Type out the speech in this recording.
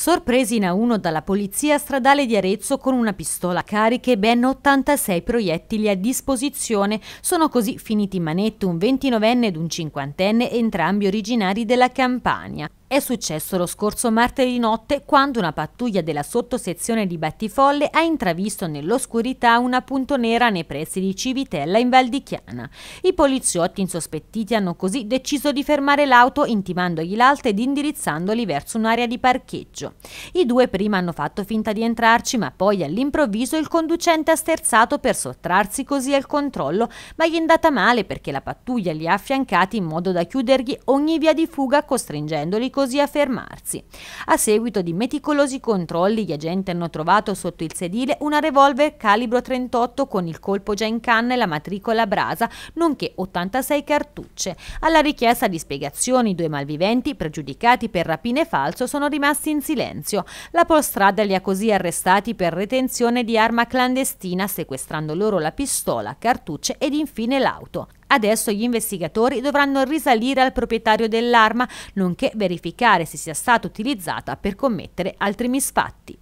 sorpresi in A1 dalla polizia stradale di Arezzo con una pistola cariche e ben 86 proiettili a disposizione. Sono così finiti in manetto un 29enne ed un 50enne, entrambi originari della Campania. È successo lo scorso martedì notte quando una pattuglia della sottosezione di Battifolle ha intravisto nell'oscurità una punto nera nei pressi di Civitella in Val di Chiana. I poliziotti insospettiti hanno così deciso di fermare l'auto intimandogli l'alta ed indirizzandoli verso un'area di parcheggio. I due prima hanno fatto finta di entrarci ma poi all'improvviso il conducente ha sterzato per sottrarsi così al controllo ma gli è andata male perché la pattuglia li ha affiancati in modo da chiudergli ogni via di fuga costringendoli così così a fermarsi. A seguito di meticolosi controlli, gli agenti hanno trovato sotto il sedile una revolver calibro 38 con il colpo già in canna e la matricola brasa, nonché 86 cartucce. Alla richiesta di spiegazioni, i due malviventi, pregiudicati per rapine falso, sono rimasti in silenzio. La polstrada li ha così arrestati per retenzione di arma clandestina, sequestrando loro la pistola, cartucce ed infine l'auto. Adesso gli investigatori dovranno risalire al proprietario dell'arma, nonché verificare se sia stata utilizzata per commettere altri misfatti.